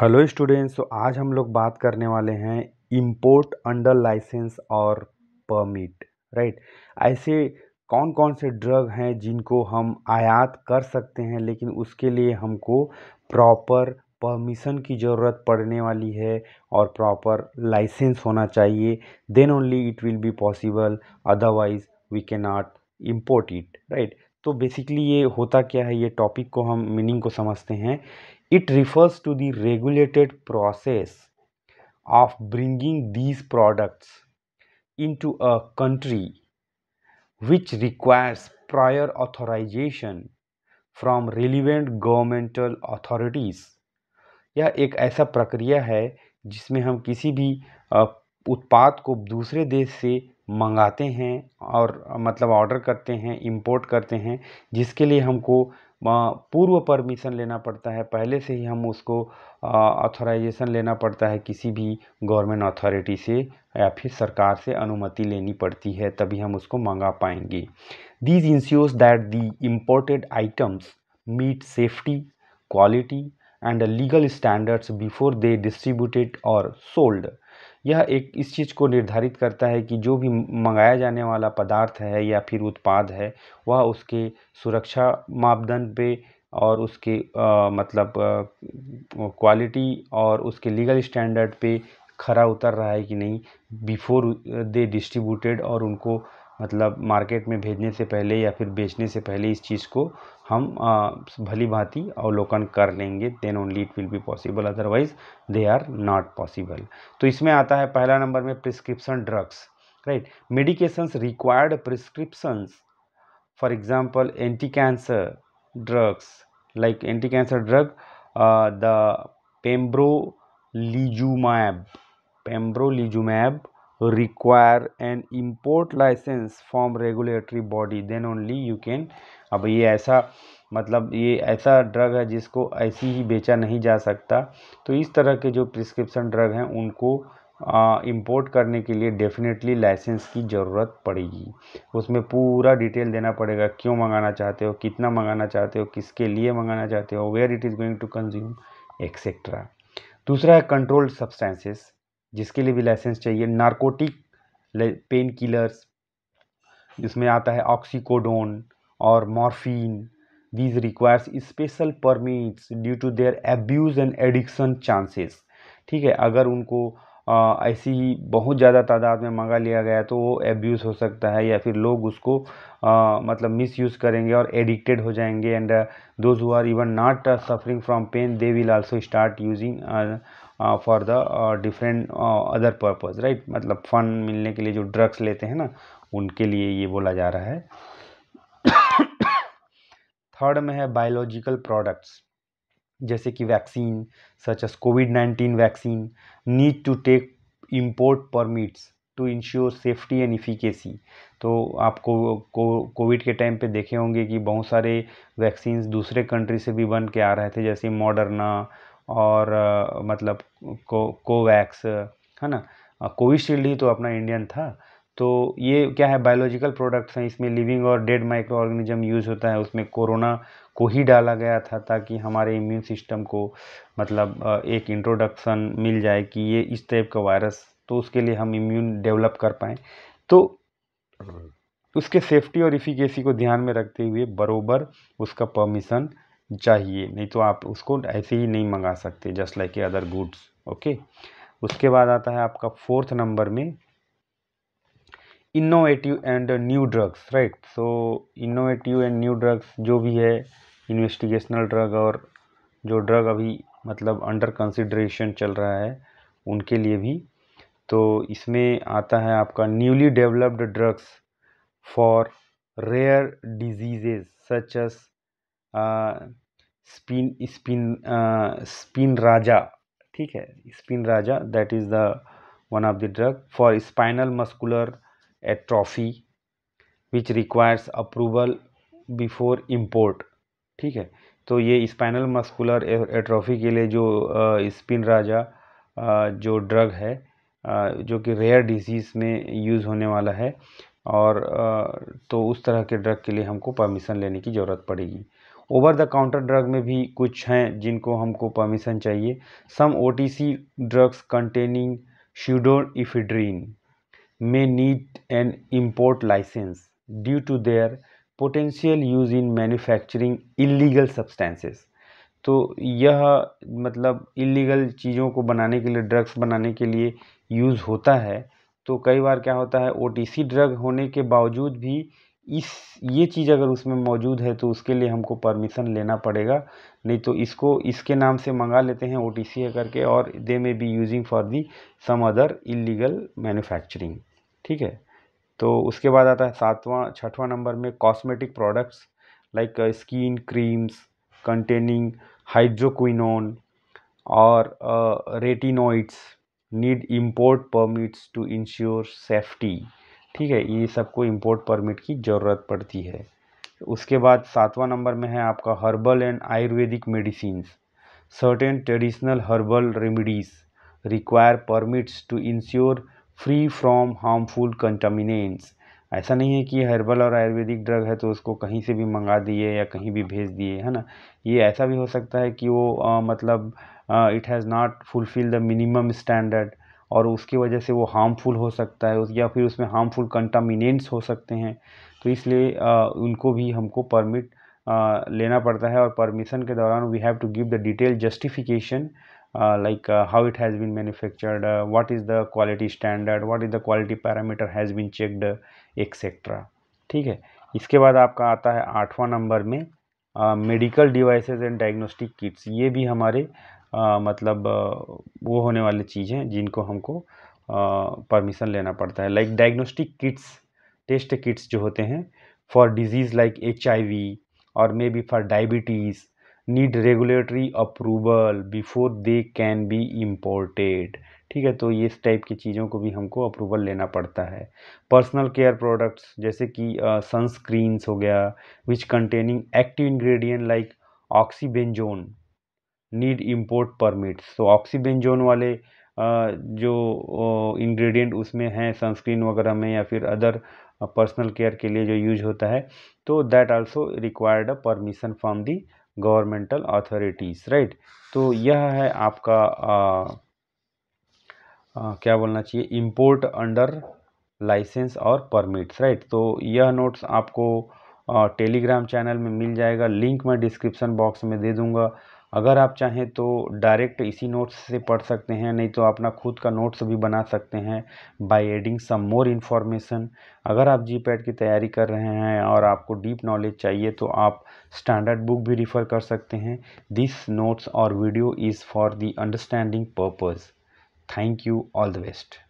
Hello students तो आज हम लोग बात करने वाले हैं इंपोर्ट अंडर लाइसेंस और परमिट राइट ऐसे कौन कौन से ड्रग हैं जिनको हम आयात कर सकते हैं लेकिन उसके लिए हमको प्रॉपर परमिशन की ज़रूरत पड़ने वाली है और प्रॉपर लाइसेंस होना चाहिए then only it will be possible otherwise we can not import it right तो बेसिकली ये होता क्या है ये टॉपिक को हम मीनिंग को समझते हैं It refers to the regulated process of bringing these products into a country which requires prior authorization from relevant governmental authorities यह एक ऐसा प्रक्रिया है जिसमें हम किसी भी उत्पाद को दूसरे देश से मंगाते हैं और मतलब ऑर्डर करते हैं इंपोर्ट करते हैं जिसके लिए हमको पूर्व परमिशन लेना पड़ता है पहले से ही हम उसको ऑथोराइजेशन लेना पड़ता है किसी भी गवर्नमेंट अथॉरिटी से या फिर सरकार से अनुमति लेनी पड़ती है तभी हम उसको मंगा पाएंगे these ensures that the imported items meet safety quality and legal standards before they distributed और सोल्ड यह एक इस चीज़ को निर्धारित करता है कि जो भी मंगाया जाने वाला पदार्थ है या फिर उत्पाद है वह उसके सुरक्षा मापदंड पे और उसके मतलब क्वालिटी और उसके लीगल स्टैंडर्ड पे खरा उतर रहा है कि नहीं बिफोर दे डिस्ट्रीब्यूटेड और उनको मतलब मार्केट में भेजने से पहले या फिर बेचने से पहले इस चीज़ को हम भली भांति अवलोकन कर लेंगे then only it will be possible otherwise they are not possible तो इसमें आता है पहला नंबर में prescription drugs right medications required prescriptions for example anti cancer drugs like anti cancer drug the pembrolizumab pembrolizumab require an import license from regulatory body then only you can अब ये ऐसा मतलब ये ऐसा ड्रग है जिसको ऐसी ही बेचा नहीं जा सकता तो इस तरह के जो प्रिस्क्रिप्शन ड्रग हैं उनको इम्पोर्ट करने के लिए डेफिनेटली लाइसेंस की ज़रूरत पड़ेगी उसमें पूरा डिटेल देना पड़ेगा क्यों मंगाना चाहते हो कितना मंगाना चाहते हो किसके लिए मंगाना चाहते हो where it is going to consume etcetera दूसरा है कंट्रोल्ड सब्सटेंसेस जिसके लिए भी लाइसेंस चाहिए नारकोटिक पेन किलर्स जिसमें आता है ऑक्सीकोडोन और morphine these requires special permits due to their abuse and addiction chances ठीक है अगर उनको आ, ऐसी बहुत ज़्यादा तादाद में मंगा लिया गया तो वो एब्यूज़ हो सकता है या फिर लोग उसको आ, मतलब मिस यूज़ करेंगे और एडिक्टेड हो जाएंगे and those who are even not suffering from pain they will also start using for the different other purpose right मतलब फ़न मिलने के लिए जो ड्रग्स लेते हैं ना उनके लिए ये बोला जा रहा है थर्ड में है बायोलॉजिकल प्रोडक्ट्स जैसे कि vaccine such as Covid nineteen vaccine need to take import permits to ensure safety and efficacy तो आपको कोविड के टाइम पे देखे होंगे कि बहुत सारे वैक्सीन्स दूसरे कंट्री से भी बन के आ रहे थे जैसे मॉडर्ना और आ, मतलब को कोवैक्स है ना कोविशील्ड ही तो अपना इंडियन था तो ये क्या है बायोलॉजिकल प्रोडक्ट्स हैं इसमें लिविंग और डेड माइक्रो ऑर्गेनिज्म यूज़ होता है उसमें कोरोना को ही डाला गया था ताकि हमारे इम्यून सिस्टम को मतलब एक इंट्रोडक्शन मिल जाए कि ये इस टाइप का वायरस तो उसके लिए हम इम्यून डेवलप कर पाएँ तो हम्म। उसके सेफ्टी और इफिकेसी को ध्यान में रखते हुए बरोबर उसका परमिशन चाहिए नहीं तो आप उसको ऐसे ही नहीं मंगा सकते just like a other goods okay उसके बाद आता है आपका फोर्थ नंबर में innovative and new drugs right so innovative and new drugs जो भी है इन्वेस्टिगेशनल ड्रग और जो ड्रग अभी मतलब अंडर कंसिड्रेशन चल रहा है उनके लिए भी तो इसमें आता है आपका newly developed drugs for rare diseases such spin spin Spinraza ठीक है Spinraza that is the one of the drug for spinal muscular atrophy which requires approval before import ठीक है तो ये स्पाइनल मस्कुलर एट्रॉफी के लिए जो spin राजा जो ड्रग है जो कि रेयर डिजीज़ में यूज़ होने वाला है और तो उस तरह के ड्रग के लिए हमको परमिशन लेने की ज़रूरत पड़ेगी ओवर द काउंटर ड्रग में भी कुछ हैं जिनको हमको परमिशन चाहिए सम ओ drugs containing ephedrine may need an import license due to their potential use in manufacturing illegal substances तो यह मतलब इलीगल चीज़ों को बनाने के लिए ड्रग्स बनाने के लिए यूज़ होता है तो कई बार क्या होता है ओ ड्रग होने के बावजूद भी इस ये चीज़ अगर उसमें मौजूद है तो उसके लिए हमको परमिशन लेना पड़ेगा नहीं तो इसको इसके नाम से मंगा लेते हैं ओ टी सी करके और they may be using for the some other illegal manufacturing ठीक है तो उसके बाद आता है सातवां छठवां नंबर में cosmetic products like skin creams containing hydroquinone और retinoids need import permits to ensure safety ठीक है ये सबको इम्पोर्ट परमिट की ज़रूरत पड़ती है उसके बाद सातवां नंबर में है आपका herbal and Ayurvedic medicines certain traditional herbal remedies require permits to ensure free from harmful contaminants ऐसा नहीं है कि हर्बल और आयुर्वेदिक ड्रग है तो उसको कहीं से भी मंगा दिए या कहीं भी भेज दिए है ना ये ऐसा भी हो सकता है कि वो आ, मतलब it has not fulfil the minimum standard और उसकी वजह से वो हार्मफुल हो सकता है या फिर उसमें हार्मफुल कंटामिनेंट्स हो सकते हैं तो इसलिए उनको भी हमको परमिट लेना पड़ता है और परमिशन के दौरान we have to give the detail justification like how it has been manufactured what is the quality standard what is the quality parameter has been checked etcetera ठीक है इसके बाद आपका आता है आठवां नंबर में medical devices and diagnostic kits ये भी हमारे आ, मतलब वो होने वाली चीज़ हैं जिनको हमको परमिशन लेना पड़ता है like diagnostic kits test kits जो होते हैं फॉर डिजीज़ लाइक एच और may be for diabetes need regulatory approval before they can be imported ठीक है तो ये इस टाइप की चीज़ों को भी हमको अप्रूवल लेना पड़ता है पर्सनल केयर प्रोडक्ट्स जैसे कि सनस्क्रीन्स uh, हो गया which containing active ingredient like oxybenzone need import permits तो ऑक्सीबेंजोन वाले जो इंग्रेडिएंट उसमें हैं सनस्क्रीन वगैरह में या फिर अदर पर्सनल केयर के लिए जो यूज होता है तो that also required a permission from the governmental authorities right तो यह है आपका आ, आ, क्या बोलना चाहिए इम्पोर्ट अंडर लाइसेंस और परमिट्स राइट तो यह नोट्स आपको टेलीग्राम चैनल में मिल जाएगा लिंक मैं डिस्क्रिप्शन बॉक्स में दे दूंगा अगर आप चाहें तो डायरेक्ट इसी नोट्स से पढ़ सकते हैं नहीं तो अपना खुद का नोट्स भी बना सकते हैं by adding some more information अगर आप जी की तैयारी कर रहे हैं और आपको डीप नॉलेज चाहिए तो आप स्टैंडर्ड बुक भी रिफ़र कर सकते हैं दिस नोट्स और video is for the understanding purpose thank you all the best